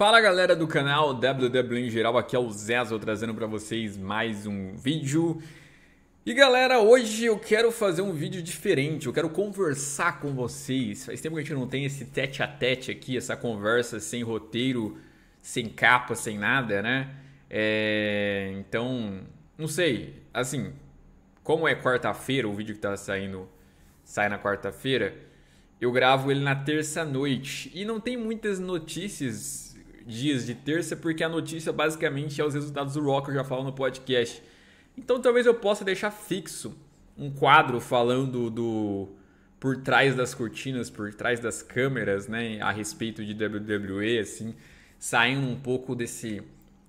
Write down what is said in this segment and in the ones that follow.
Fala galera do canal WW em geral, aqui é o Zezo trazendo para vocês mais um vídeo. E galera, hoje eu quero fazer um vídeo diferente, eu quero conversar com vocês. Faz tempo que a gente não tem esse tete a tete aqui, essa conversa sem roteiro, sem capa, sem nada, né? É... Então, não sei, assim, como é quarta-feira, o vídeo que tá saindo sai na quarta-feira, eu gravo ele na terça-noite e não tem muitas notícias dias de terça, porque a notícia basicamente é os resultados do Rock, eu já falo no podcast. Então talvez eu possa deixar fixo um quadro falando do por trás das cortinas, por trás das câmeras, né, a respeito de WWE, assim, saindo um pouco desse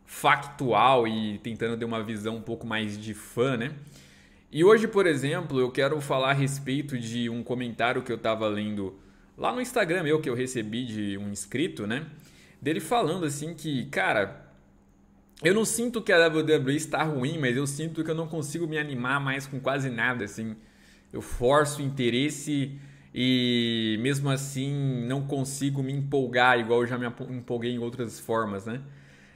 factual e tentando ter uma visão um pouco mais de fã, né? E hoje, por exemplo, eu quero falar a respeito de um comentário que eu estava lendo lá no Instagram, eu que eu recebi de um inscrito, né? dele falando assim que, cara, eu não sinto que a WWE está ruim, mas eu sinto que eu não consigo me animar mais com quase nada, assim. Eu forço o interesse e mesmo assim não consigo me empolgar igual eu já me empolguei em outras formas, né?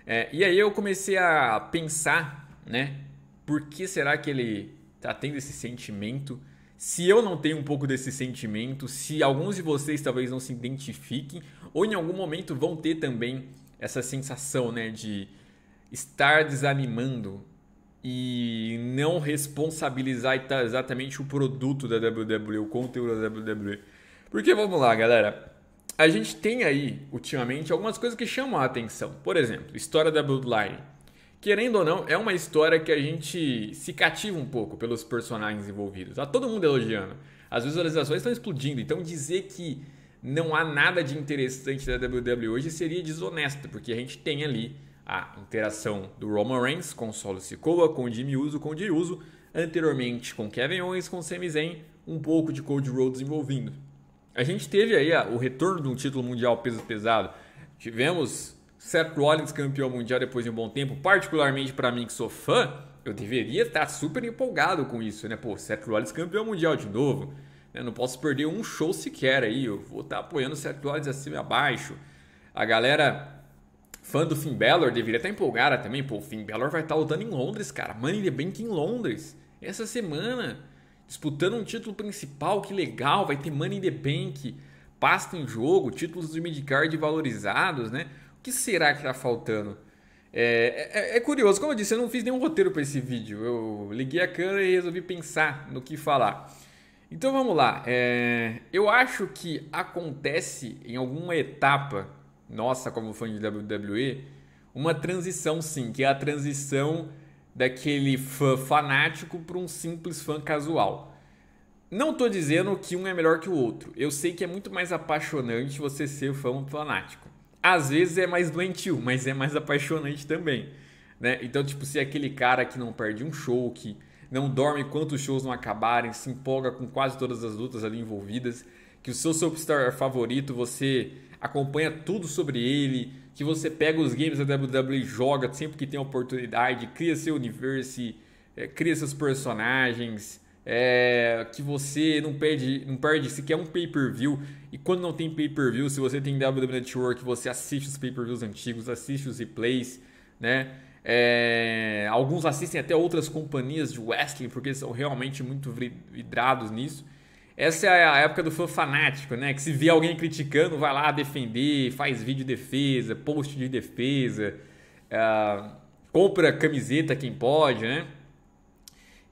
É, e aí eu comecei a pensar, né? Por que será que ele tá tendo esse sentimento? Se eu não tenho um pouco desse sentimento, se alguns de vocês talvez não se identifiquem, ou em algum momento vão ter também essa sensação né, de estar desanimando e não responsabilizar tá exatamente o produto da WWE, o conteúdo da WWE. Porque vamos lá, galera. A gente tem aí, ultimamente, algumas coisas que chamam a atenção. Por exemplo, história da Bloodline querendo ou não, é uma história que a gente se cativa um pouco pelos personagens envolvidos. Tá todo mundo elogiando. As visualizações estão explodindo, então dizer que não há nada de interessante da WWE hoje seria desonesto, porque a gente tem ali a interação do Roman Reigns com Solo Sikoa, com Jimmy Uso, com Jey Uso, anteriormente com Kevin Owens, com Sami Zayn, um pouco de Cody Rhodes envolvindo. A gente teve aí o retorno de um título mundial peso pesado. Tivemos Seth Rollins campeão mundial depois de um bom tempo, particularmente para mim que sou fã, eu deveria estar super empolgado com isso, né? Pô, Seth Rollins campeão mundial de novo. Né? Não posso perder um show sequer aí. Eu vou estar tá apoiando Seth Rollins acima e abaixo. A galera fã do Finn Balor deveria estar tá empolgada também. Pô, o Finn Balor vai estar tá lutando em Londres, cara. Money in the Bank em Londres. Essa semana, disputando um título principal, que legal. Vai ter Money in the Bank, pasta em jogo, títulos de midcard valorizados, né? que será que está faltando? É, é, é, curioso, como eu disse, eu não fiz nenhum roteiro para esse vídeo. Eu liguei a câmera e resolvi pensar no que falar. Então vamos lá. É, eu acho que acontece em alguma etapa nossa como fã de WWE uma transição, sim, que é a transição daquele fã fanático para um simples fã casual. Não estou dizendo que um é melhor que o outro. Eu sei que é muito mais apaixonante você ser fã fanático às vezes é mais doentio, mas é mais apaixonante também. Né? Então, tipo, se é aquele cara que não perde um show, que não dorme enquanto os shows não acabarem, se empolga com quase todas as lutas ali envolvidas, que o seu superstar favorito você acompanha tudo sobre ele, que você pega os games da WWE, joga sempre que tem oportunidade, cria seu universo, é, cria seus personagens, é, que você não perde, não perde sequer um pay-per-view. E quando não tem pay-per-view, se você tem WWE Network, você assiste os pay-per-views antigos, assiste os replays, né? É, alguns assistem até outras companhias de wrestling porque eles são realmente muito vidrados nisso. Essa é a época do fã fanático, né? Que se vê alguém criticando, vai lá defender, faz vídeo de defesa, post de defesa, uh, compra camiseta quem pode, né?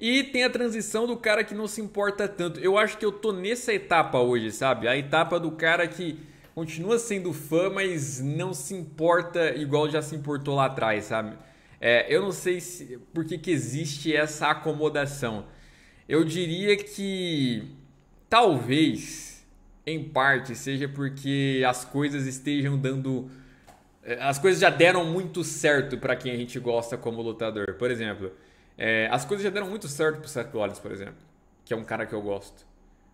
E tem a transição do cara que não se importa tanto. Eu acho que eu tô nessa etapa hoje, sabe? A etapa do cara que continua sendo fã, mas não se importa igual já se importou lá atrás, sabe? É, eu não sei se, por que, que existe essa acomodação. Eu diria que talvez, em parte, seja porque as coisas estejam dando. É, as coisas já deram muito certo para quem a gente gosta como lutador. Por exemplo, é, as coisas já deram muito certo pro Seth Rollins, por exemplo, que é um cara que eu gosto.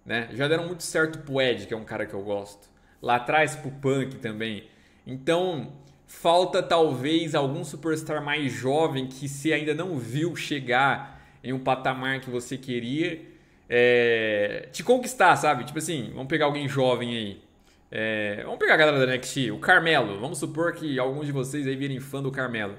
Né? Já deram muito certo pro Ed, que é um cara que eu gosto. Lá atrás pro Punk também. Então, falta talvez algum superstar mais jovem que se ainda não viu chegar em um patamar que você queria é, te conquistar, sabe? Tipo assim, vamos pegar alguém jovem aí. É, vamos pegar a galera da NXT, o Carmelo. Vamos supor que alguns de vocês aí virem fã do Carmelo.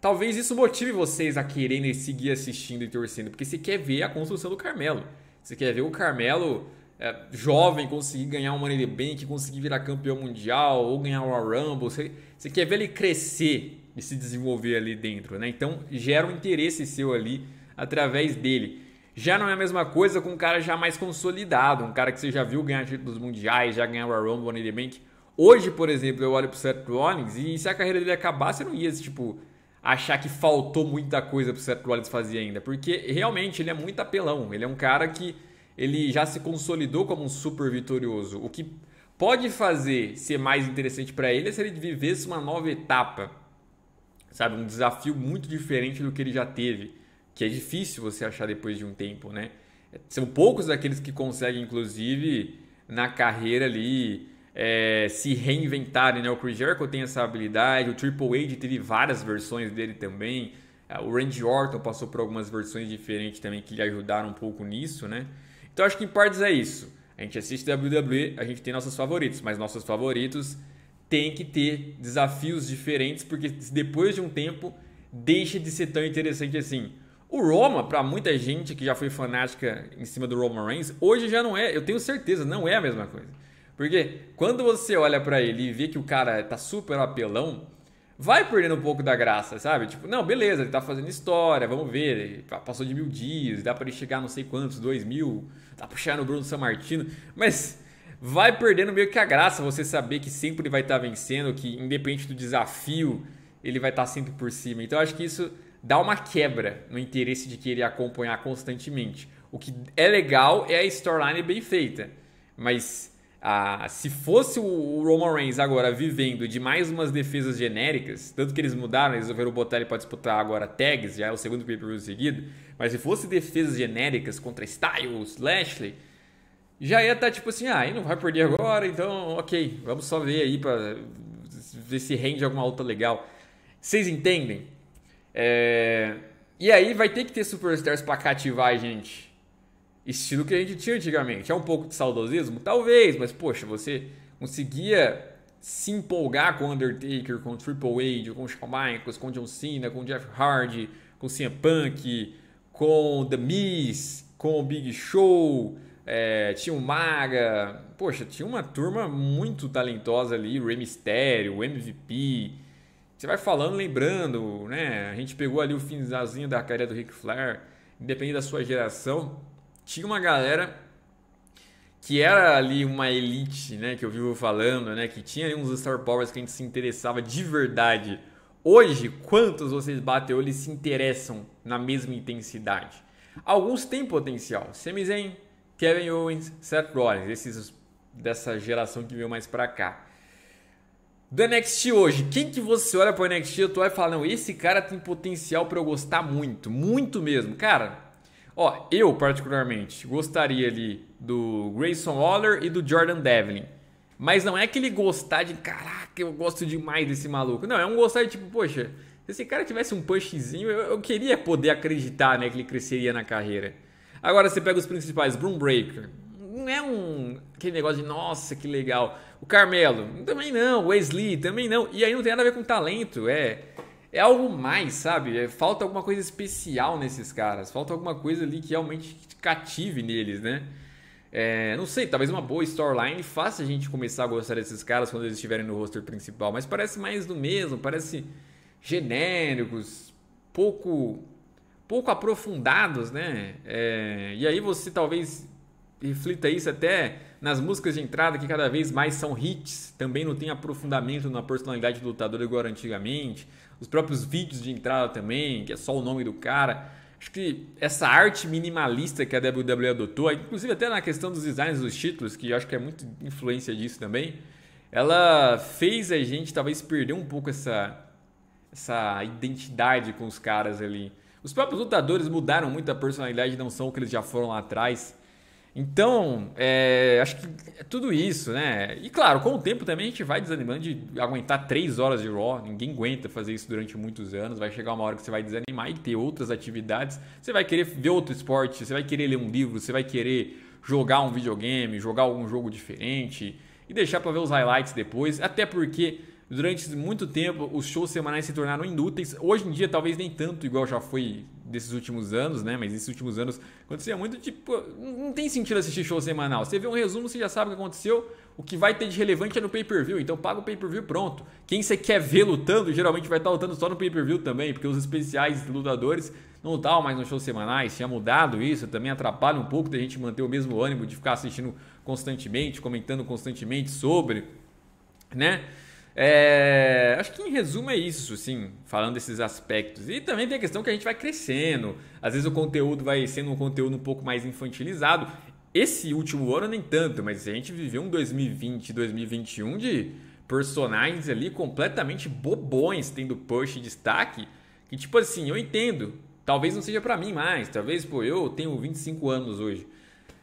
Talvez isso motive vocês a quererem seguir assistindo e torcendo, porque você quer ver a construção do Carmelo. Você quer ver o Carmelo é, jovem conseguir ganhar o Money Bank, conseguir virar campeão mundial ou ganhar o Rumble. Você, você quer ver ele crescer e se desenvolver ali dentro, né? Então gera um interesse seu ali através dele. Já não é a mesma coisa com um cara já mais consolidado, um cara que você já viu ganhar títulos mundiais, já ganhar o Rumble, Money Bank. Hoje, por exemplo, eu olho pro Seth Rollins e se a carreira dele acabasse você não ia, tipo, achar que faltou muita coisa pro Seth Rollins fazer ainda, porque realmente ele é muito apelão, ele é um cara que ele já se consolidou como um super vitorioso. O que pode fazer ser mais interessante para ele é se ele vivesse uma nova etapa, sabe, um desafio muito diferente do que ele já teve, que é difícil você achar depois de um tempo, né? São poucos aqueles que conseguem, inclusive, na carreira ali é, se reinventarem. Né? O Chris Jericho tem essa habilidade, o Triple H teve várias versões dele também. É, o Randy Orton passou por algumas versões diferentes também que lhe ajudaram um pouco nisso, né? Então acho que em partes é isso. A gente assiste WWE, a gente tem nossos favoritos, mas nossos favoritos têm que ter desafios diferentes, porque depois de um tempo deixa de ser tão interessante assim. O Roma, para muita gente que já foi fanática em cima do Roman Reigns, hoje já não é, eu tenho certeza, não é a mesma coisa. Porque quando você olha para ele e vê que o cara tá super apelão, vai perdendo um pouco da graça, sabe? Tipo, não, beleza, ele tá fazendo história, vamos ver, passou de mil dias, dá para ele chegar não sei quantos, dois mil, dá pra o no Bruno San Martino, mas vai perdendo meio que a graça você saber que sempre ele vai estar tá vencendo, que independente do desafio, ele vai estar tá sempre por cima. Então acho que isso dá uma quebra no interesse de querer acompanhar constantemente. O que é legal é a storyline bem feita, mas ah, se fosse o Roman Reigns agora vivendo de mais umas defesas genéricas, tanto que eles mudaram, eles resolveram botar ele para disputar agora tags, já é o segundo pay-per-view seguido, mas se fosse defesas genéricas contra Styles, Lashley, já ia estar tá tipo assim, ah, ele não vai perder agora, então ok, vamos só ver aí para ver se rende alguma luta legal. Vocês entendem? É... E aí vai ter que ter superstars para cativar a gente estilo que a gente tinha antigamente. É um pouco de saudosismo? Talvez, mas poxa, você conseguia se empolgar com o Undertaker, com o Triple H, com o Shawn Michaels, com o John Cena, com o Jeff Hardy, com o CM Punk, com The Miz, com o Big Show, é, tinha o Maga. Poxa, tinha uma turma muito talentosa ali, o Rey Mysterio, o MVP. Você vai falando, lembrando, né? A gente pegou ali o finzazinho da carreira do Ric Flair, independente da sua geração tinha uma galera que era ali uma elite, né, que eu vivo falando, né, que tinha ali uns Star Powers que a gente se interessava de verdade. Hoje, quantos vocês batem olho e se interessam na mesma intensidade? Alguns têm potencial. Sami Zayn, Kevin Owens, Seth Rollins, esses dessa geração que veio mais pra cá. Do NXT hoje, quem que você olha pro NXT e tu vai falar, não, esse cara tem potencial para eu gostar muito, muito mesmo. Cara, Ó, eu particularmente gostaria ali do Grayson Waller e do Jordan Devlin. Mas não é aquele gostar de caraca, eu gosto demais desse maluco. Não, é um gostar de tipo, poxa, se esse cara tivesse um punchzinho eu, eu queria poder acreditar né, que ele cresceria na carreira. Agora você pega os principais, Broom Breaker. Não é um aquele negócio de nossa, que legal. O Carmelo, também não. Wesley, também não. E aí não tem nada a ver com talento. É é algo mais, sabe? É, falta alguma coisa especial nesses caras, falta alguma coisa ali que realmente cative neles, né? É, não sei, talvez uma boa storyline faça a gente começar a gostar desses caras quando eles estiverem no roster principal, mas parece mais do mesmo, parece genéricos, pouco pouco aprofundados, né? É, e aí você talvez reflita isso até nas músicas de entrada que cada vez mais são hits, também não tem aprofundamento na personalidade do lutador igual antigamente, os próprios vídeos de entrada também, que é só o nome do cara. Acho que essa arte minimalista que a WWE adotou, inclusive até na questão dos designs dos títulos, que eu acho que é muito influência disso também, ela fez a gente talvez perder um pouco essa, essa identidade com os caras ali. Os próprios lutadores mudaram muito a personalidade, não são o que eles já foram lá atrás. Então, é, acho que é tudo isso, né? E claro, com o tempo também a gente vai desanimando de aguentar três horas de Raw. Ninguém aguenta fazer isso durante muitos anos. Vai chegar uma hora que você vai desanimar e ter outras atividades. Você vai querer ver outro esporte, você vai querer ler um livro, você vai querer jogar um videogame, jogar algum jogo diferente e deixar para ver os highlights depois. Até porque Durante muito tempo, os shows semanais se tornaram inúteis. Hoje em dia, talvez nem tanto, igual já foi desses últimos anos, né? Mas esses últimos anos acontecia muito, tipo, não tem sentido assistir show semanal. Você vê um resumo, você já sabe o que aconteceu. O que vai ter de relevante é no pay-per-view, então paga o pay-per-view pronto. Quem você quer ver lutando, geralmente vai estar lutando só no pay-per-view também, porque os especiais lutadores não estavam tá mais nos shows semanais, tinha mudado isso, também atrapalha um pouco da gente manter o mesmo ânimo de ficar assistindo constantemente, comentando constantemente sobre, né? É, acho que em resumo é isso, sim, falando desses aspectos. E também tem a questão que a gente vai crescendo. Às vezes o conteúdo vai sendo um conteúdo um pouco mais infantilizado. Esse último ano nem tanto, mas a gente viveu um 2020, 2021 de personagens ali completamente bobões tendo push e destaque. Que tipo assim, eu entendo. Talvez não seja para mim mais. Talvez, pô, eu tenho 25 anos hoje.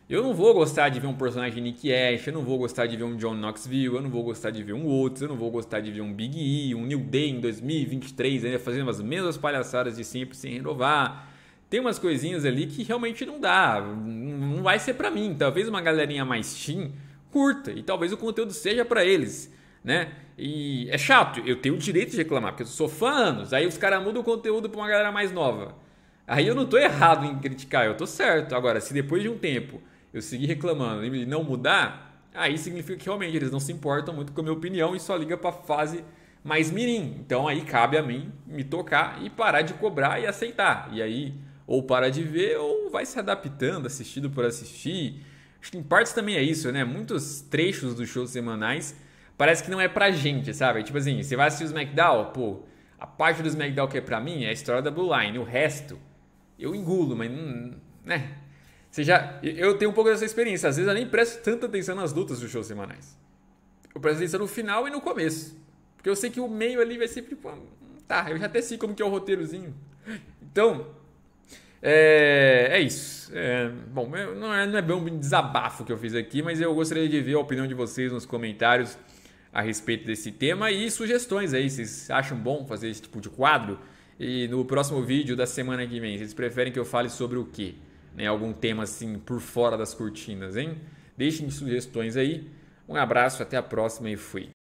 Eu não vou gostar de ver um personagem Nick Ash, eu não vou gostar de ver um John Knoxville, eu não vou gostar de ver um outro, eu não vou gostar de ver um Big E, um New Day em 2023, ainda fazendo as mesmas palhaçadas de sempre sem renovar. Tem umas coisinhas ali que realmente não dá, não vai ser para mim. Talvez uma galerinha mais teen curta e talvez o conteúdo seja para eles, né? E é chato, eu tenho o direito de reclamar, porque eu sou fã anos, aí os caras mudam o conteúdo pra uma galera mais nova. Aí eu não tô errado em criticar, eu tô certo. Agora, se depois de um tempo eu seguir reclamando e não mudar, aí ah, significa que realmente eles não se importam muito com a minha opinião e só liga para a fase mais mirim. Então aí cabe a mim me tocar e parar de cobrar e aceitar. E aí ou para de ver ou vai se adaptando, assistindo por assistir. Acho que em partes também é isso, né? Muitos trechos dos shows semanais parece que não é pra gente, sabe? Tipo assim, você vai assistir o SmackDown, pô, a parte do SmackDown que é pra mim é a história da Blue Line, o resto eu engulo, mas não, hum, né? Você já, eu tenho um pouco dessa experiência. Às vezes eu nem presto tanta atenção nas lutas dos shows semanais. Eu presto atenção no final e no começo. Porque eu sei que o meio ali vai sempre. Tipo, Pô, ah, tá, eu já até sei como que é o roteirozinho. Então, é, é isso. É, bom, não é, não é bem um desabafo que eu fiz aqui, mas eu gostaria de ver a opinião de vocês nos comentários a respeito desse tema e sugestões aí. Vocês acham bom fazer esse tipo de quadro? E no próximo vídeo da semana que vem, vocês preferem que eu fale sobre o quê? né, algum tema assim por fora das cortinas, hein? Deixem sugestões aí. Um abraço, até a próxima e fui.